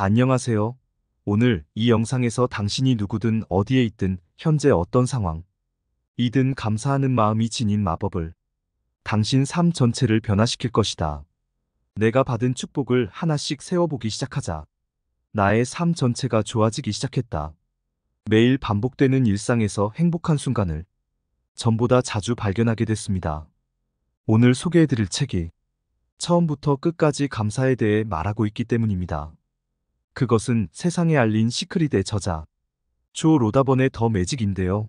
안녕하세요. 오늘 이 영상에서 당신이 누구든 어디에 있든 현재 어떤 상황, 이든 감사하는 마음이 지닌 마법을 당신 삶 전체를 변화시킬 것이다. 내가 받은 축복을 하나씩 세워보기 시작하자. 나의 삶 전체가 좋아지기 시작했다. 매일 반복되는 일상에서 행복한 순간을 전보다 자주 발견하게 됐습니다. 오늘 소개해드릴 책이 처음부터 끝까지 감사에 대해 말하고 있기 때문입니다. 그것은 세상에 알린 시크릿의 저자 조 로다번의 더 매직인데요.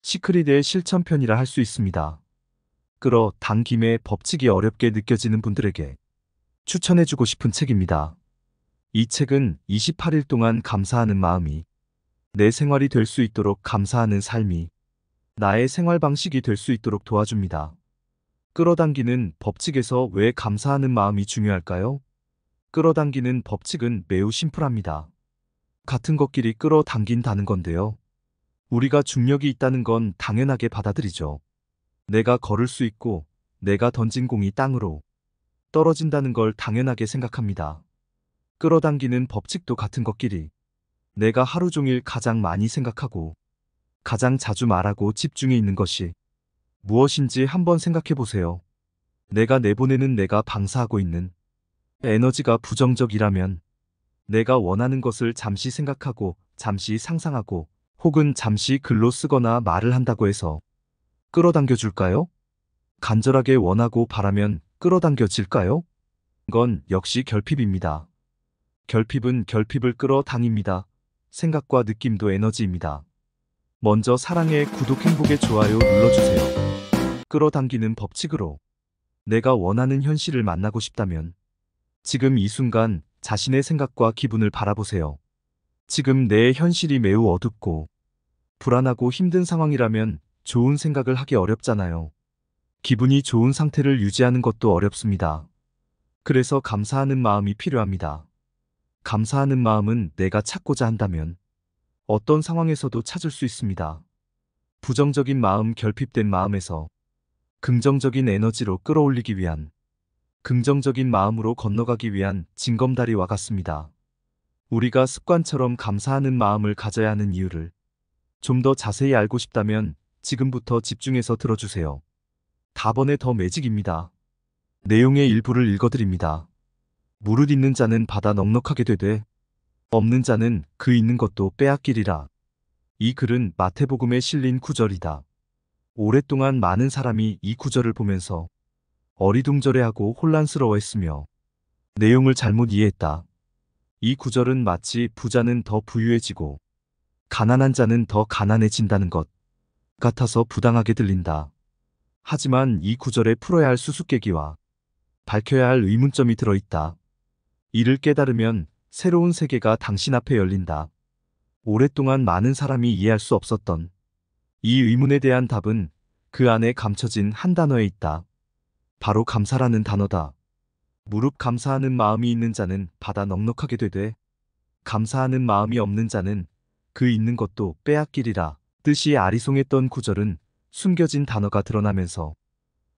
시크릿의 실천편이라 할 수 있습니다. 끌어 당김에 법칙이 어렵게 느껴지는 분들에게 추천해주고 싶은 책입니다. 이 책은 28일 동안 감사하는 마음이 내 생활이 될 수 있도록 감사하는 삶이 나의 생활 방식이 될 수 있도록 도와줍니다. 끌어당기는 법칙에서 왜 감사하는 마음이 중요할까요? 끌어당기는 법칙은 매우 심플합니다. 같은 것끼리 끌어당긴다는 건데요. 우리가 중력이 있다는 건 당연하게 받아들이죠. 내가 걸을 수 있고 내가 던진 공이 땅으로 떨어진다는 걸 당연하게 생각합니다. 끌어당기는 법칙도 같은 것끼리 내가 하루 종일 가장 많이 생각하고 가장 자주 말하고 집중해 있는 것이 무엇인지 한번 생각해 보세요. 내가 내보내는 내가 방사하고 있는 에너지가 부정적이라면 내가 원하는 것을 잠시 생각하고 잠시 상상하고 혹은 잠시 글로 쓰거나 말을 한다고 해서 끌어당겨 줄까요? 간절하게 원하고 바라면 끌어당겨질까요? 건 역시 결핍입니다. 결핍은 결핍을 끌어당깁니다. 생각과 느낌도 에너지입니다. 먼저 사랑의 구독 행복의 좋아요 눌러주세요. 끌어당기는 법칙으로 내가 원하는 현실을 만나고 싶다면 지금 이 순간 자신의 생각과 기분을 바라보세요. 지금 내 현실이 매우 어둡고 불안하고 힘든 상황이라면 좋은 생각을 하기 어렵잖아요. 기분이 좋은 상태를 유지하는 것도 어렵습니다. 그래서 감사하는 마음이 필요합니다. 감사하는 마음은 내가 찾고자 한다면 어떤 상황에서도 찾을 수 있습니다. 부정적인 마음 결핍된 마음에서 긍정적인 에너지로 끌어올리기 위한 긍정적인 마음으로 건너가기 위한 징검다리와 같습니다. 우리가 습관처럼 감사하는 마음을 가져야 하는 이유를 좀 더 자세히 알고 싶다면 지금부터 집중해서 들어주세요. 다번에 더 매직입니다. 내용의 일부를 읽어드립니다. 무릇 있는 자는 받아 넉넉하게 되되 없는 자는 그 있는 것도 빼앗기리라. 이 글은 마태복음에 실린 구절이다. 오랫동안 많은 사람이 이 구절을 보면서 어리둥절해하고 혼란스러워했으며 내용을 잘못 이해했다. 이 구절은 마치 부자는 더 부유해지고 가난한 자는 더 가난해진다는 것 같아서 부당하게 들린다. 하지만 이 구절에 풀어야 할 수수께기와 밝혀야 할 의문점이 들어있다. 이를 깨달으면 새로운 세계가 당신 앞에 열린다. 오랫동안 많은 사람이 이해할 수 없었던 이 의문에 대한 답은 그 안에 감춰진 한 단어에 있다. 바로 감사라는 단어다. 무릎 감사하는 마음이 있는 자는 받아 넉넉하게 되되 감사하는 마음이 없는 자는 그 있는 것도 빼앗기리라. 뜻이 아리송했던 구절은 숨겨진 단어가 드러나면서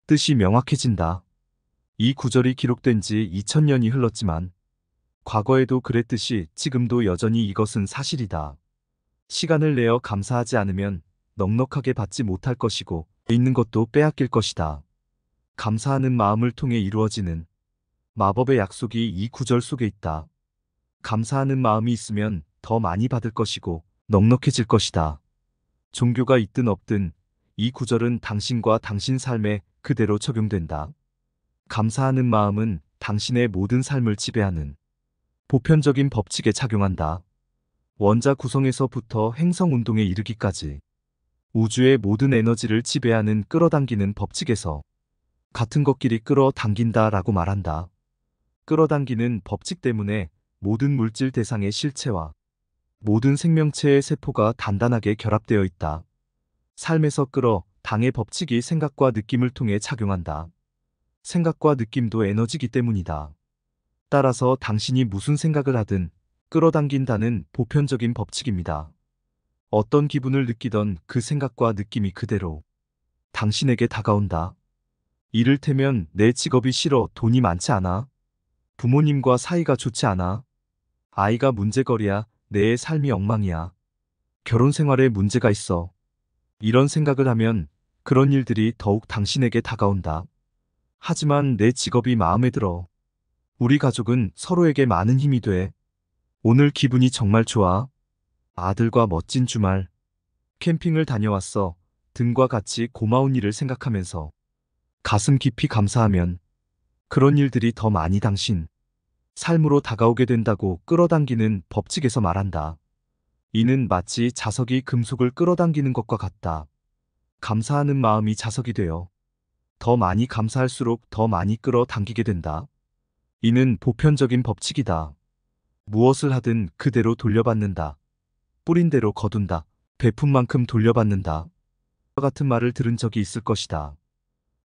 뜻이 명확해진다. 이 구절이 기록된 지 2000년이 흘렀지만 과거에도 그랬듯이 지금도 여전히 이것은 사실이다. 시간을 내어 감사하지 않으면 넉넉하게 받지 못할 것이고 있는 것도 빼앗길 것이다. 감사하는 마음을 통해 이루어지는 마법의 약속이 이 구절 속에 있다. 감사하는 마음이 있으면 더 많이 받을 것이고 넉넉해질 것이다. 종교가 있든 없든 이 구절은 당신과 당신 삶에 그대로 적용된다. 감사하는 마음은 당신의 모든 삶을 지배하는 보편적인 법칙에 작용한다. 원자 구성에서부터 행성 운동에 이르기까지 우주의 모든 에너지를 지배하는 끌어당기는 법칙에서 같은 것끼리 끌어당긴다 라고 말한다. 끌어당기는 법칙 때문에 모든 물질 대상의 실체와 모든 생명체의 세포가 단단하게 결합되어 있다. 삶에서 끌어 당의 법칙이 생각과 느낌을 통해 작용한다. 생각과 느낌도 에너지기 때문이다. 따라서 당신이 무슨 생각을 하든 끌어당긴다는 보편적인 법칙입니다. 어떤 기분을 느끼던 그 생각과 느낌이 그대로 당신에게 다가온다. 이를테면 내 직업이 싫어 돈이 많지 않아. 부모님과 사이가 좋지 않아. 아이가 문제거리야. 내 삶이 엉망이야. 결혼 생활에 문제가 있어. 이런 생각을 하면 그런 일들이 더욱 당신에게 다가온다. 하지만 내 직업이 마음에 들어. 우리 가족은 서로에게 많은 힘이 돼. 오늘 기분이 정말 좋아. 아들과 멋진 주말. 캠핑을 다녀왔어. 등과 같이 고마운 일을 생각하면서. 가슴 깊이 감사하면 그런 일들이 더 많이 당신 삶으로 다가오게 된다고 끌어당기는 법칙에서 말한다. 이는 마치 자석이 금속을 끌어당기는 것과 같다. 감사하는 마음이 자석이 되어 더 많이 감사할수록 더 많이 끌어당기게 된다. 이는 보편적인 법칙이다. 무엇을 하든 그대로 돌려받는다. 뿌린 대로 거둔다. 베푼 만큼 돌려받는다. 같은 말을 들은 적이 있을 것이다.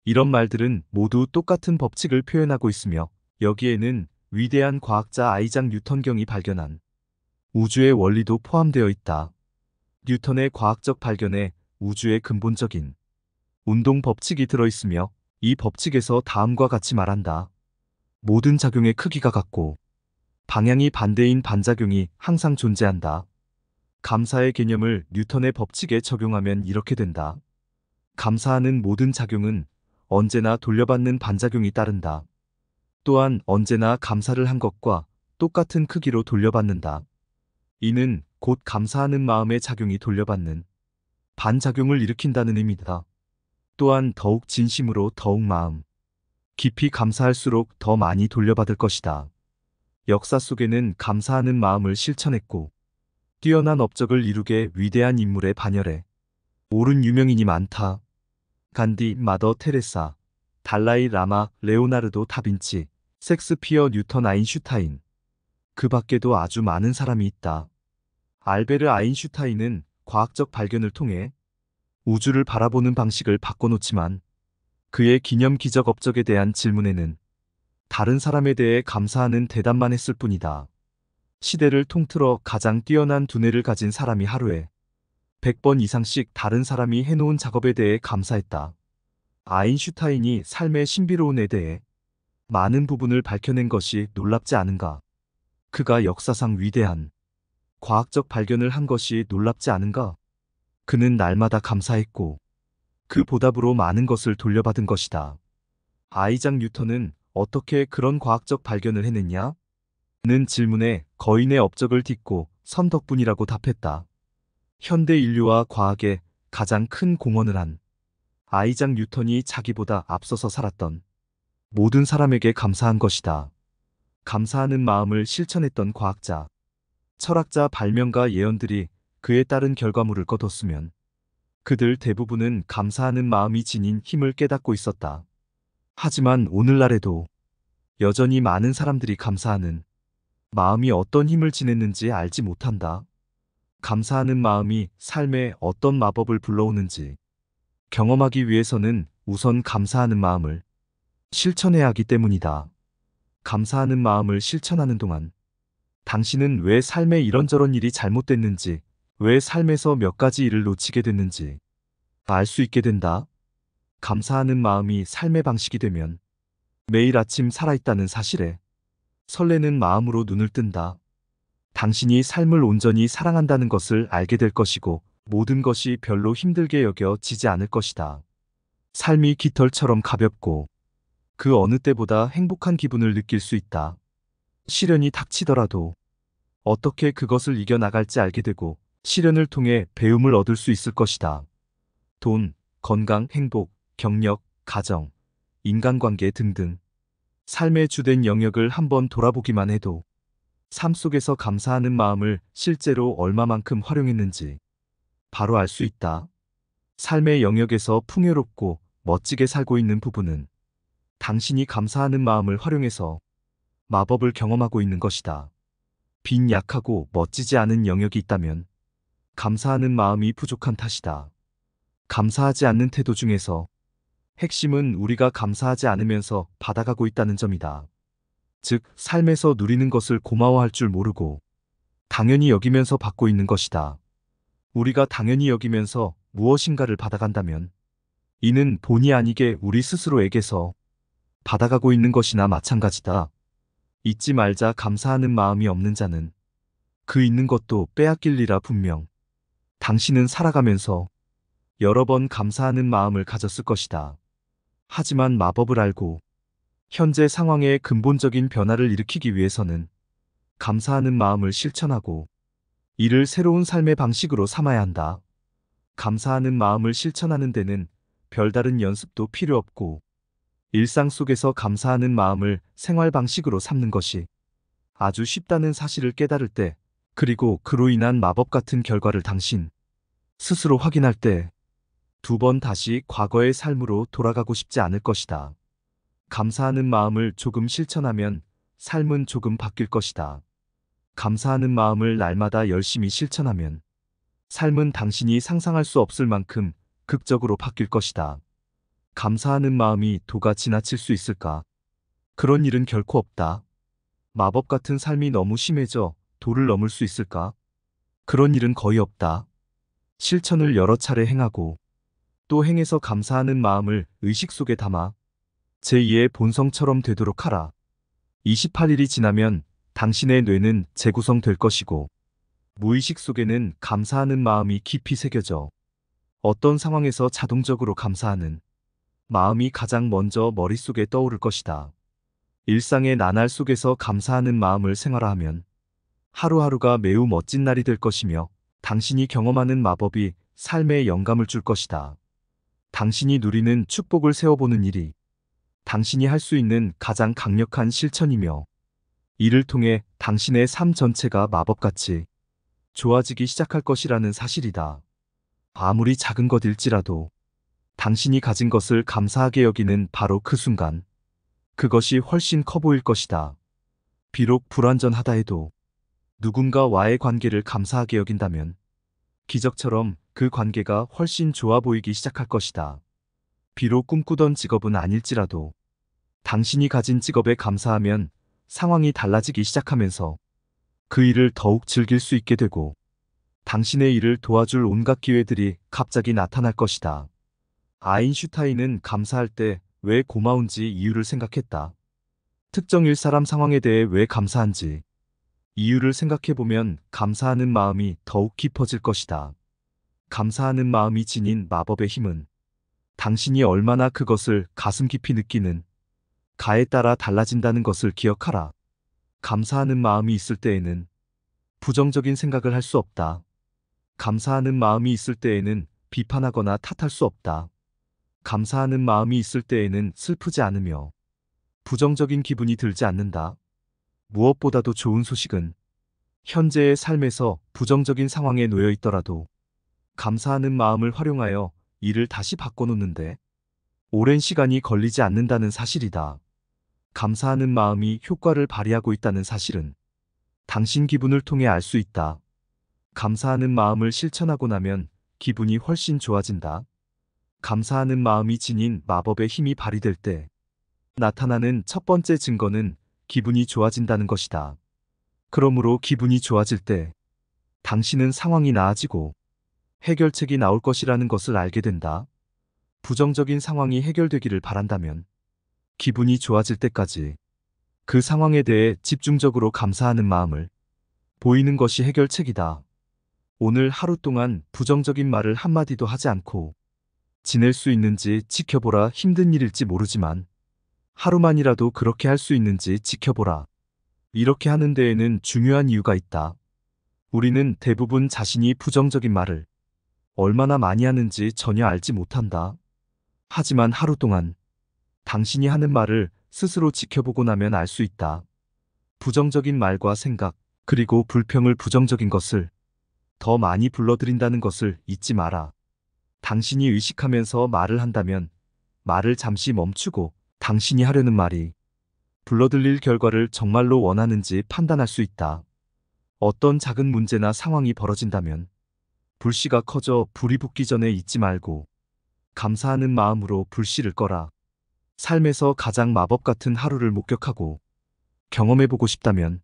이런 말들은 모두 똑같은 법칙을 표현하고 있으며 여기에는 위대한 과학자 아이작 뉴턴경이 발견한 우주의 원리도 포함되어 있다. 뉴턴의 과학적 발견에 우주의 근본적인 운동 법칙이 들어있으며 이 법칙에서 다음과 같이 말한다. 모든 작용의 크기가 같고 방향이 반대인 반작용이 항상 존재한다. 감사의 개념을 뉴턴의 법칙에 적용하면 이렇게 된다. 감사하는 모든 작용은 언제나 돌려받는 반작용이 따른다. 또한 언제나 감사를 한 것과 똑같은 크기로 돌려받는다. 이는 곧 감사하는 마음의 작용이 돌려받는 반작용을 일으킨다는 의미다. 또한 더욱 진심으로 더욱 마음 깊이 감사할수록 더 많이 돌려받을 것이다. 역사 속에는 감사하는 마음을 실천했고 뛰어난 업적을 이루게 위대한 인물의반열에 오른 유명인이 많다. 간디, 마더 테레사, 달라이 라마, 레오나르도 다빈치, 섹스피어 뉴턴 아인슈타인. 그 밖에도 아주 많은 사람이 있다. 알베르 아인슈타인은 과학적 발견을 통해 우주를 바라보는 방식을 바꿔놓지만 그의 기념 기적 업적에 대한 질문에는 다른 사람에 대해 감사하는 대답만 했을 뿐이다. 시대를 통틀어 가장 뛰어난 두뇌를 가진 사람이 하루에 100번 이상씩 다른 사람이 해놓은 작업에 대해 감사했다. 아인슈타인이 삶의 신비로운에 대해 많은 부분을 밝혀낸 것이 놀랍지 않은가. 그가 역사상 위대한 과학적 발견을 한 것이 놀랍지 않은가. 그는 날마다 감사했고 그 보답으로 많은 것을 돌려받은 것이다. 아이작 뉴턴은 어떻게 그런 과학적 발견을 해냈냐? 는 질문에 거인의 업적을 딛고 선 덕분이라고 답했다. 현대 인류와 과학에 가장 큰 공헌을 한 아이작 뉴턴이 자기보다 앞서서 살았던 모든 사람에게 감사한 것이다. 감사하는 마음을 실천했던 과학자, 철학자, 발명가, 예언들이 그에 따른 결과물을 거뒀으면 그들 대부분은 감사하는 마음이 지닌 힘을 깨닫고 있었다. 하지만 오늘날에도 여전히 많은 사람들이 감사하는 마음이 어떤 힘을 지냈는지 알지 못한다. 감사하는 마음이 삶에 어떤 마법을 불러오는지 경험하기 위해서는 우선 감사하는 마음을 실천해야 하기 때문이다. 감사하는 마음을 실천하는 동안 당신은 왜 삶에 이런저런 일이 잘못됐는지, 왜 삶에서 몇 가지 일을 놓치게 됐는지 알 수 있게 된다. 감사하는 마음이 삶의 방식이 되면 매일 아침 살아있다는 사실에 설레는 마음으로 눈을 뜬다. 당신이 삶을 온전히 사랑한다는 것을 알게 될 것이고 모든 것이 별로 힘들게 여겨지지 않을 것이다. 삶이 깃털처럼 가볍고 그 어느 때보다 행복한 기분을 느낄 수 있다. 시련이 닥치더라도 어떻게 그것을 이겨나갈지 알게 되고 시련을 통해 배움을 얻을 수 있을 것이다. 돈, 건강, 행복, 경력, 가정, 인간관계 등등 삶의 주된 영역을 한번 돌아보기만 해도 삶 속에서 감사하는 마음을 실제로 얼마만큼 활용했는지 바로 알 수 있다. 삶의 영역에서 풍요롭고 멋지게 살고 있는 부분은 당신이 감사하는 마음을 활용해서 마법을 경험하고 있는 것이다. 빈 약하고 멋지지 않은 영역이 있다면 감사하는 마음이 부족한 탓이다. 감사하지 않는 태도 중에서 핵심은 우리가 감사하지 않으면서 받아가고 있다는 점이다. 즉 삶에서 누리는 것을 고마워할 줄 모르고 당연히 여기면서 받고 있는 것이다. 우리가 당연히 여기면서 무엇인가를 받아간다면 이는 본의 아니게 우리 스스로에게서 받아가고 있는 것이나 마찬가지다. 잊지 말자 감사하는 마음이 없는 자는 그 있는 것도 빼앗길리라 분명. 당신은 살아가면서 여러 번 감사하는 마음을 가졌을 것이다. 하지만 마법을 알고 현재 상황에 근본적인 변화를 일으키기 위해서는 감사하는 마음을 실천하고 이를 새로운 삶의 방식으로 삼아야 한다. 감사하는 마음을 실천하는 데는 별다른 연습도 필요 없고 일상 속에서 감사하는 마음을 생활 방식으로 삼는 것이 아주 쉽다는 사실을 깨달을 때 그리고 그로 인한 마법 같은 결과를 당신 스스로 확인할 때 두 번 다시 과거의 삶으로 돌아가고 싶지 않을 것이다. 감사하는 마음을 조금 실천하면 삶은 조금 바뀔 것이다. 감사하는 마음을 날마다 열심히 실천하면 삶은 당신이 상상할 수 없을 만큼 극적으로 바뀔 것이다. 감사하는 마음이 도가 지나칠 수 있을까? 그런 일은 결코 없다. 마법 같은 삶이 너무 심해져 도를 넘을 수 있을까? 그런 일은 거의 없다. 실천을 여러 차례 행하고 또 행해서 감사하는 마음을 의식 속에 담아 제2의 본성처럼 되도록 하라. 28일이 지나면 당신의 뇌는 재구성될 것이고 무의식 속에는 감사하는 마음이 깊이 새겨져 어떤 상황에서 자동적으로 감사하는 마음이 가장 먼저 머릿속에 떠오를 것이다. 일상의 나날 속에서 감사하는 마음을 생활화하면 하루하루가 매우 멋진 날이 될 것이며 당신이 경험하는 마법이 삶에 영감을 줄 것이다. 당신이 누리는 축복을 세워보는 일이 당신이 할 수 있는 가장 강력한 실천이며 이를 통해 당신의 삶 전체가 마법같이 좋아지기 시작할 것이라는 사실이다. 아무리 작은 것일지라도 당신이 가진 것을 감사하게 여기는 바로 그 순간 그것이 훨씬 커 보일 것이다. 비록 불완전하다 해도 누군가와의 관계를 감사하게 여긴다면 기적처럼 그 관계가 훨씬 좋아 보이기 시작할 것이다. 비록 꿈꾸던 직업은 아닐지라도 당신이 가진 직업에 감사하면 상황이 달라지기 시작하면서 그 일을 더욱 즐길 수 있게 되고 당신의 일을 도와줄 온갖 기회들이 갑자기 나타날 것이다. 아인슈타인은 감사할 때 왜 고마운지 이유를 생각했다. 특정 일사람 상황에 대해 왜 감사한지 이유를 생각해보면 감사하는 마음이 더욱 깊어질 것이다. 감사하는 마음이 지닌 마법의 힘은 당신이 얼마나 그것을 가슴 깊이 느끼는 가에 따라 달라진다는 것을 기억하라. 감사하는 마음이 있을 때에는 부정적인 생각을 할 수 없다. 감사하는 마음이 있을 때에는 비판하거나 탓할 수 없다. 감사하는 마음이 있을 때에는 슬프지 않으며 부정적인 기분이 들지 않는다. 무엇보다도 좋은 소식은 현재의 삶에서 부정적인 상황에 놓여 있더라도 감사하는 마음을 활용하여 이를 다시 바꿔놓는데 오랜 시간이 걸리지 않는다는 사실이다. 감사하는 마음이 효과를 발휘하고 있다는 사실은 당신 기분을 통해 알 수 있다. 감사하는 마음을 실천하고 나면 기분이 훨씬 좋아진다. 감사하는 마음이 지닌 마법의 힘이 발휘될 때 나타나는 첫 번째 증거는 기분이 좋아진다는 것이다. 그러므로 기분이 좋아질 때 당신은 상황이 나아지고 해결책이 나올 것이라는 것을 알게 된다. 부정적인 상황이 해결되기를 바란다면 기분이 좋아질 때까지 그 상황에 대해 집중적으로 감사하는 마음을 보이는 것이 해결책이다. 오늘 하루 동안 부정적인 말을 한마디도 하지 않고 지낼 수 있는지 지켜보라 힘든 일일지 모르지만 하루만이라도 그렇게 할 수 있는지 지켜보라. 이렇게 하는 데에는 중요한 이유가 있다. 우리는 대부분 자신이 부정적인 말을 얼마나 많이 하는지 전혀 알지 못한다. 하지만 하루 동안 당신이 하는 말을 스스로 지켜보고 나면 알 수 있다. 부정적인 말과 생각, 그리고 불평을 부정적인 것을 더 많이 불러들인다는 것을 잊지 마라. 당신이 의식하면서 말을 한다면 말을 잠시 멈추고 당신이 하려는 말이 불러들릴 결과를 정말로 원하는지 판단할 수 있다. 어떤 작은 문제나 상황이 벌어진다면 불씨가 커져 불이 붙기 전에 잊지 말고 감사하는 마음으로 불씨를 꺼라. 삶에서 가장 마법 같은 하루를 목격하고 경험해보고 싶다면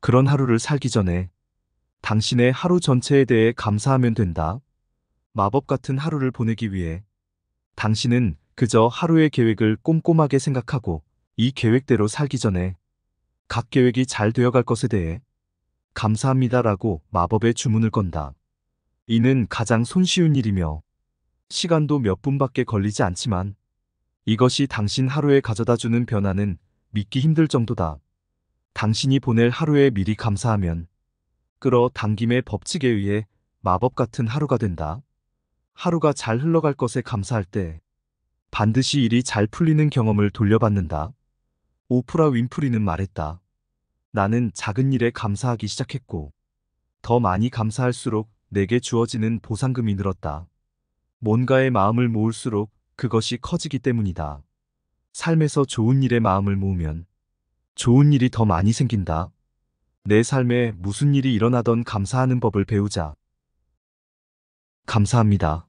그런 하루를 살기 전에 당신의 하루 전체에 대해 감사하면 된다. 마법 같은 하루를 보내기 위해 당신은 그저 하루의 계획을 꼼꼼하게 생각하고 이 계획대로 살기 전에 각 계획이 잘 되어갈 것에 대해 감사합니다라고 마법의 주문을 건다. 이는 가장 손쉬운 일이며 시간도 몇 분밖에 걸리지 않지만 이것이 당신 하루에 가져다주는 변화는 믿기 힘들 정도다. 당신이 보낼 하루에 미리 감사하면 끌어당김의 법칙에 의해 마법 같은 하루가 된다. 하루가 잘 흘러갈 것에 감사할 때 반드시 일이 잘 풀리는 경험을 돌려받는다. 오프라 윈프리는 말했다. 나는 작은 일에 감사하기 시작했고 더 많이 감사할수록 내게 주어지는 보상금이 늘었다. 뭔가에 마음을 모을수록 그것이 커지기 때문이다. 삶에서 좋은 일에 마음을 모으면 좋은 일이 더 많이 생긴다. 내 삶에 무슨 일이 일어나던 감사하는 법을 배우자. 감사합니다.